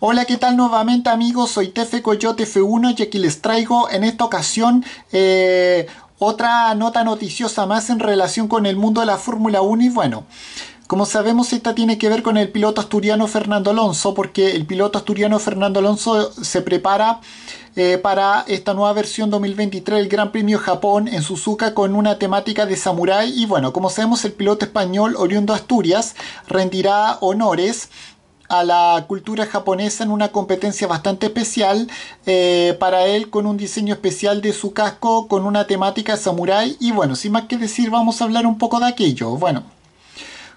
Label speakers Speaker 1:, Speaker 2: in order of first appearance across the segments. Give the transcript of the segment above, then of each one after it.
Speaker 1: Hola, ¿qué tal nuevamente amigos? Soy Tefe Coyote F1 y aquí les traigo en esta ocasión eh, otra nota noticiosa más en relación con el mundo de la Fórmula 1 y bueno... Como sabemos, esta tiene que ver con el piloto asturiano Fernando Alonso, porque el piloto asturiano Fernando Alonso se prepara eh, para esta nueva versión 2023 del Gran Premio Japón en Suzuka con una temática de samurái. Y bueno, como sabemos, el piloto español oriundo Asturias rendirá honores a la cultura japonesa en una competencia bastante especial eh, para él con un diseño especial de su casco con una temática samurai y bueno, sin más que decir vamos a hablar un poco de aquello. Bueno,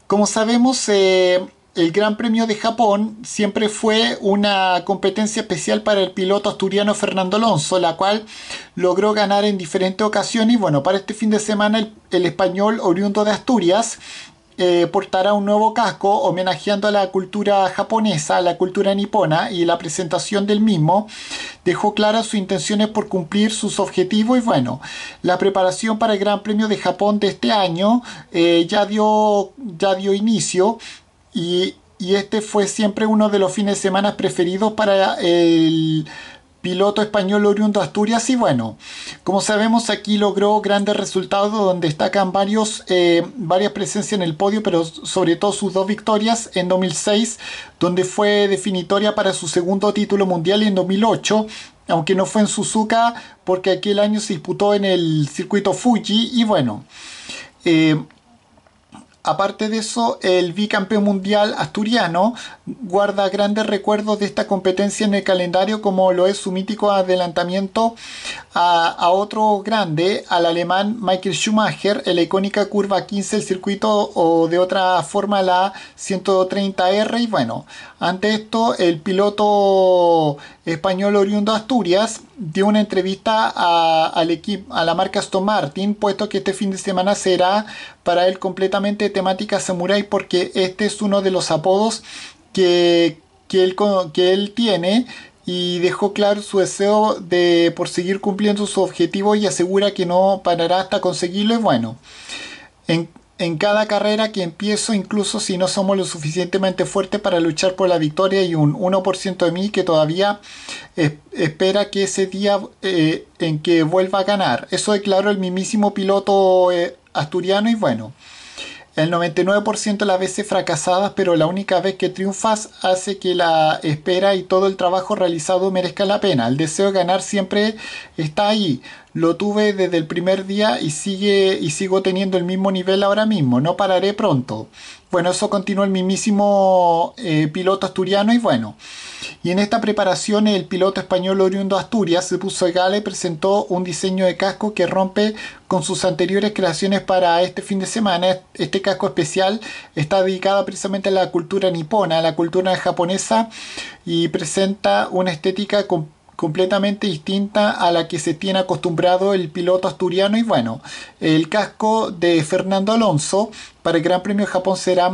Speaker 1: como sabemos eh, el Gran Premio de Japón siempre fue una competencia especial para el piloto asturiano Fernando Alonso, la cual logró ganar en diferentes ocasiones y bueno, para este fin de semana el español oriundo de Asturias eh, portará un nuevo casco homenajeando a la cultura japonesa, a la cultura nipona y la presentación del mismo dejó claras sus intenciones por cumplir sus objetivos y bueno, la preparación para el Gran Premio de Japón de este año eh, ya, dio, ya dio inicio y, este fue siempre uno de los fines de semana preferidos para el piloto español oriundo de Asturias y bueno, como sabemos aquí logró grandes resultados donde destacan varios, eh, varias presencias en el podio, pero sobre todo sus dos victorias en 2006, donde fue definitoria para su segundo título mundial y en 2008, aunque no fue en Suzuka porque aquel año se disputó en el circuito Fuji y bueno. Eh, aparte de eso, el bicampeón mundial asturiano guarda grandes recuerdos de esta competencia en el calendario como lo es su mítico adelantamiento a, otro grande, al alemán Michael Schumacher, en la icónica curva 15 del circuito o de otra forma la 130R y bueno, ante esto el piloto español oriundo de Asturias dio una entrevista a, al equipo, a la marca Aston Martin, puesto que este fin de semana será para él completamente temática samurai porque este es uno de los apodos que, que, él, que él tiene y dejó claro su deseo de por seguir cumpliendo su objetivo y asegura que no parará hasta conseguirlo y bueno. En, cada carrera que empiezo, incluso si no somos lo suficientemente fuertes para luchar por la victoria, y un 1% de mí que todavía espera que ese día eh, en que vuelva a ganar. Eso declaró el mismísimo piloto eh, asturiano y bueno el 99% de las veces fracasadas, pero la única vez que triunfas hace que la espera y todo el trabajo realizado merezca la pena. El deseo de ganar siempre está ahí lo tuve desde el primer día y sigue y sigo teniendo el mismo nivel ahora mismo, no pararé pronto. Bueno, eso continúa el mismísimo eh, piloto asturiano y bueno. Y en esta preparación el piloto español oriundo Asturias se puso de gala y presentó un diseño de casco que rompe con sus anteriores creaciones para este fin de semana. Este casco especial está dedicado precisamente a la cultura nipona, a la cultura japonesa y presenta una estética completa completamente distinta a la que se tiene acostumbrado el piloto asturiano y bueno, el casco de Fernando Alonso para el Gran Premio de Japón será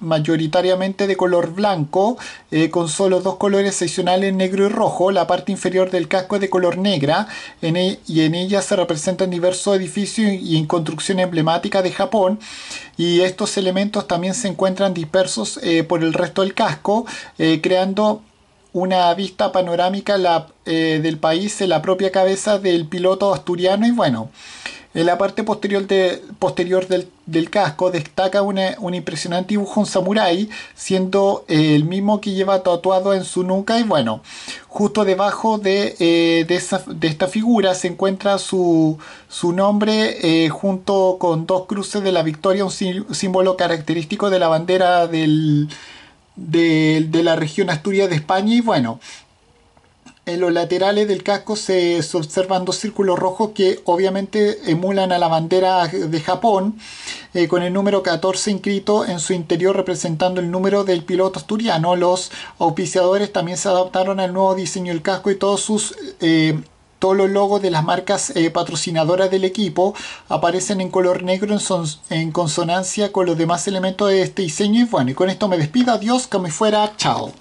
Speaker 1: mayoritariamente de color blanco, eh, con solo dos colores seccionales, negro y rojo. La parte inferior del casco es de color negra e-, y en ella se representan diversos edificios y en construcción emblemática de Japón. Y estos elementos también se encuentran dispersos eh, por el resto del casco, eh, creando una vista panorámica la, eh, del país en la propia cabeza del piloto asturiano y bueno, en la parte posterior, posterior del, casco destaca eh, un impresionante dibujo, un samurái, siendo eh, el mismo que lleva tatuado en su nuca. Y bueno, justo debajo de, de, esta figura se encuentra su, nombre junto con dos cruces de la victoria, un símbolo característico de la bandera del, de, la región Asturias de España y bueno, en los laterales del casco se, observan dos círculos rojos que obviamente emulan a la bandera de Japón, eh, con el número 14 inscrito en su interior representando el número del piloto asturiano. Los auspiciadores también se adaptaron al nuevo diseño del casco y todos sus eh, todos los logos de las marcas eh, patrocinadoras del equipo aparecen en color negro en, en, consonancia con los demás elementos de este diseño. Y bueno, y con esto me despido, adiós, que me fuera, chao.